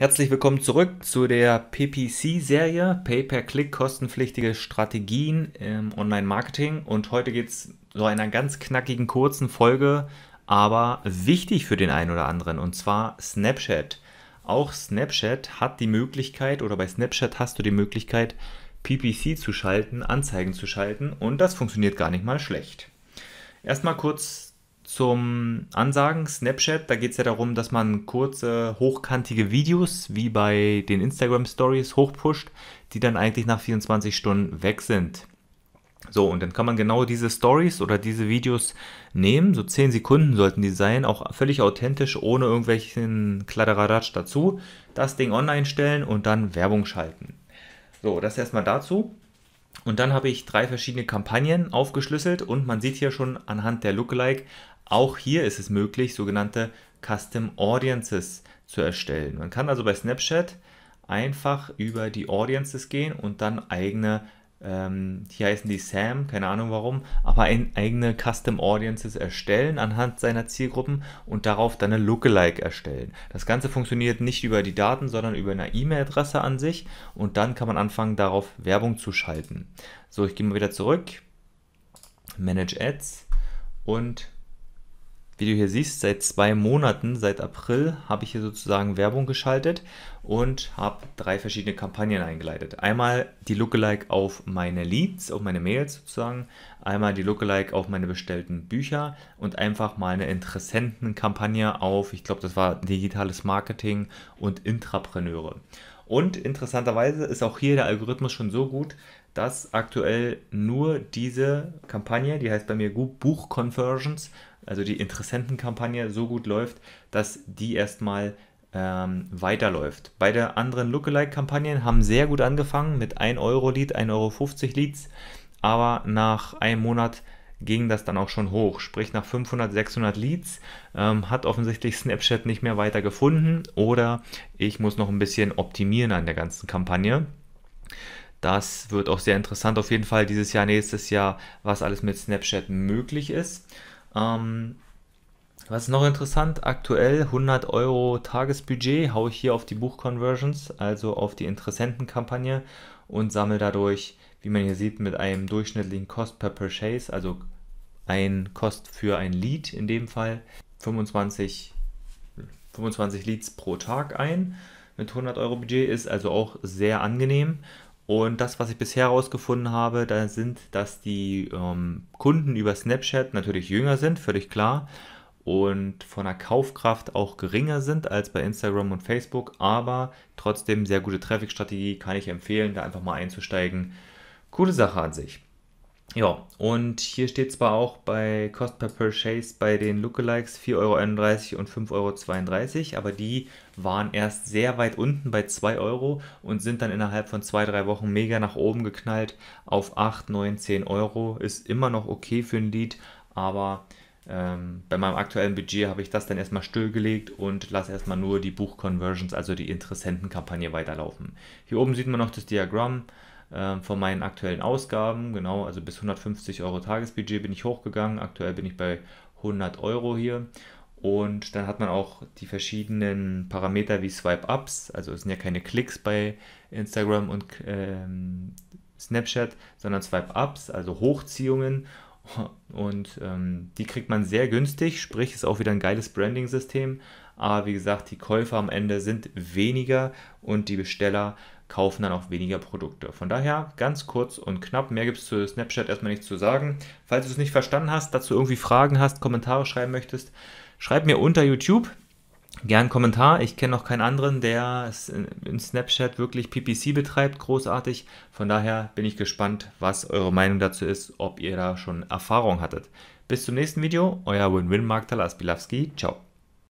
Herzlich willkommen zurück zu der PPC-Serie, Pay-per-Click kostenpflichtige Strategien im Online-Marketing. Und heute geht es so einer ganz knackigen, kurzen Folge, aber wichtig für den einen oder anderen, und zwar Snapchat. Auch Snapchat hat die Möglichkeit, oder bei Snapchat hast du die Möglichkeit, PPC zu schalten, Anzeigen zu schalten, und das funktioniert gar nicht mal schlecht. Erstmal kurz zum Ansagen, Snapchat, da geht es ja darum, dass man kurze, hochkantige Videos, wie bei den Instagram Stories, hochpusht, die dann eigentlich nach 24 Stunden weg sind. So, und dann kann man genau diese Stories oder diese Videos nehmen, so 10 Sekunden sollten die sein, auch völlig authentisch, ohne irgendwelchen Kladderadatsch dazu, das Ding online stellen und dann Werbung schalten. So, das erstmal dazu. Und dann habe ich drei verschiedene Kampagnen aufgeschlüsselt und man sieht hier schon anhand der Lookalike, auch hier ist es möglich, sogenannte Custom Audiences zu erstellen. Man kann also bei Snapchat einfach über die Audiences gehen und dann eigene ähm, hier heißen die Sam, keine Ahnung warum, aber eigene Custom Audiences erstellen anhand seiner Zielgruppen und darauf dann eine Lookalike erstellen. Das Ganze funktioniert nicht über die Daten, sondern über eine E-Mail-Adresse an sich und dann kann man anfangen, darauf Werbung zu schalten. So, ich gehe mal wieder zurück, Manage Ads und wie du hier siehst, seit zwei Monaten, seit April, habe ich hier sozusagen Werbung geschaltet und habe drei verschiedene Kampagnen eingeleitet. Einmal die Lookalike auf meine Leads, auf meine Mails sozusagen, einmal die Lookalike auf meine bestellten Bücher und einfach mal eine Interessentenkampagne auf, ich glaube, das war digitales Marketing und Intrapreneure. Und interessanterweise ist auch hier der Algorithmus schon so gut, dass aktuell nur diese Kampagne, die heißt bei mir Buch Conversions, also die Interessentenkampagne, so gut läuft, dass die erstmal ähm, weiterläuft. Beide anderen Lookalike-Kampagnen haben sehr gut angefangen mit 1 Euro Lead, 1,50 Euro Leads, aber nach einem Monat ging das dann auch schon hoch. Sprich, nach 500, 600 Leads ähm, hat offensichtlich Snapchat nicht mehr weiter gefunden oder ich muss noch ein bisschen optimieren an der ganzen Kampagne. Das wird auch sehr interessant auf jeden Fall dieses Jahr, nächstes Jahr, was alles mit Snapchat möglich ist. Ähm, was ist noch interessant? Aktuell 100 Euro Tagesbudget haue ich hier auf die Buchconversions, also auf die Interessentenkampagne und sammle dadurch, wie man hier sieht, mit einem durchschnittlichen Cost per Purchase, also ein Cost für ein Lead in dem Fall, 25, 25 Leads pro Tag ein mit 100 Euro Budget, ist also auch sehr angenehm und das, was ich bisher herausgefunden habe, da sind, dass die ähm, Kunden über Snapchat natürlich jünger sind, völlig klar, und von der Kaufkraft auch geringer sind als bei Instagram und Facebook, aber trotzdem sehr gute Traffic-Strategie, kann ich empfehlen, da einfach mal einzusteigen. Coole Sache an sich. Ja, und hier steht zwar auch bei Cost per Purchase bei den Lookalikes 4,31 Euro und 5,32 Euro, aber die waren erst sehr weit unten bei 2 Euro und sind dann innerhalb von 2-3 Wochen mega nach oben geknallt auf 8, 9, 10 Euro. Ist immer noch okay für ein Lied, aber ähm, bei meinem aktuellen Budget habe ich das dann erstmal stillgelegt und lasse erstmal nur die Buchconversions, also die Interessentenkampagne weiterlaufen. Hier oben sieht man noch das Diagramm ähm, von meinen aktuellen Ausgaben. Genau, also bis 150 Euro Tagesbudget bin ich hochgegangen. Aktuell bin ich bei 100 Euro hier. Und dann hat man auch die verschiedenen Parameter wie Swipe-Ups, also es sind ja keine Klicks bei Instagram und ähm, Snapchat, sondern Swipe-Ups, also Hochziehungen. Und ähm, die kriegt man sehr günstig, sprich ist auch wieder ein geiles Branding-System. Aber wie gesagt, die Käufer am Ende sind weniger und die Besteller kaufen dann auch weniger Produkte. Von daher ganz kurz und knapp, mehr gibt es zu Snapchat erstmal nichts zu sagen. Falls du es nicht verstanden hast, dazu irgendwie Fragen hast, Kommentare schreiben möchtest, schreib mir unter YouTube gern Kommentar. Ich kenne noch keinen anderen, der in Snapchat wirklich PPC betreibt, großartig. Von daher bin ich gespannt, was eure Meinung dazu ist, ob ihr da schon Erfahrung hattet. Bis zum nächsten Video, euer Win-Win-Mark Talas Ciao.